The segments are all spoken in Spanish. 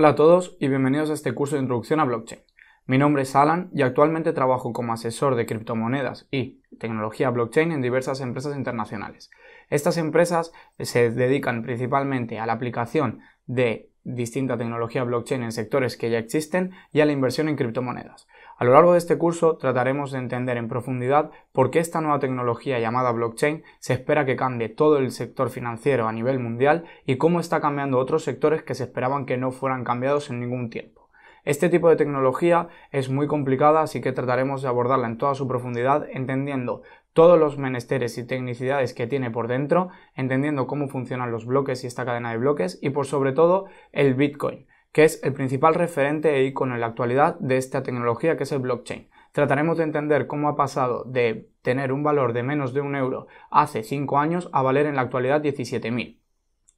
Hola a todos y bienvenidos a este curso de introducción a blockchain. Mi nombre es Alan y actualmente trabajo como asesor de criptomonedas y tecnología blockchain en diversas empresas internacionales. Estas empresas se dedican principalmente a la aplicación de distinta tecnología blockchain en sectores que ya existen y a la inversión en criptomonedas. A lo largo de este curso trataremos de entender en profundidad por qué esta nueva tecnología llamada blockchain se espera que cambie todo el sector financiero a nivel mundial y cómo está cambiando otros sectores que se esperaban que no fueran cambiados en ningún tiempo. Este tipo de tecnología es muy complicada, así que trataremos de abordarla en toda su profundidad, entendiendo todos los menesteres y tecnicidades que tiene por dentro, entendiendo cómo funcionan los bloques y esta cadena de bloques, y por sobre todo el Bitcoin, que es el principal referente e icono en la actualidad de esta tecnología que es el blockchain. Trataremos de entender cómo ha pasado de tener un valor de menos de un euro hace cinco años a valer en la actualidad 17.000.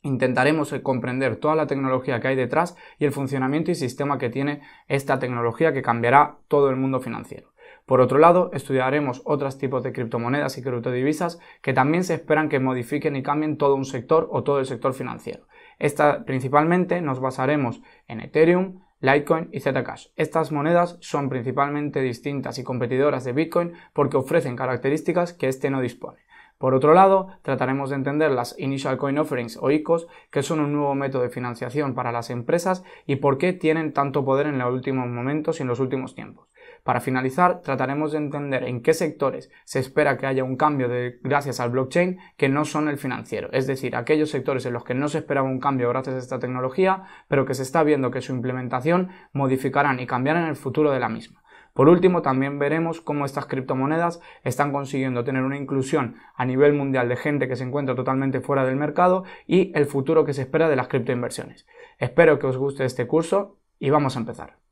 Intentaremos eh, comprender toda la tecnología que hay detrás y el funcionamiento y sistema que tiene esta tecnología que cambiará todo el mundo financiero. Por otro lado, estudiaremos otros tipos de criptomonedas y criptodivisas que también se esperan que modifiquen y cambien todo un sector o todo el sector financiero. Esta, principalmente nos basaremos en Ethereum, Litecoin y Zcash. Estas monedas son principalmente distintas y competidoras de Bitcoin porque ofrecen características que este no dispone. Por otro lado, trataremos de entender las Initial Coin Offerings o ICOs, que son un nuevo método de financiación para las empresas y por qué tienen tanto poder en los últimos momentos y en los últimos tiempos. Para finalizar, trataremos de entender en qué sectores se espera que haya un cambio gracias al blockchain que no son el financiero, es decir, aquellos sectores en los que no se esperaba un cambio gracias a esta tecnología, pero que se está viendo que su implementación modificarán y cambiarán el futuro de la misma. Por último, también veremos cómo estas criptomonedas están consiguiendo tener una inclusión a nivel mundial de gente que se encuentra totalmente fuera del mercado y el futuro que se espera de las criptoinversiones. Espero que os guste este curso y vamos a empezar.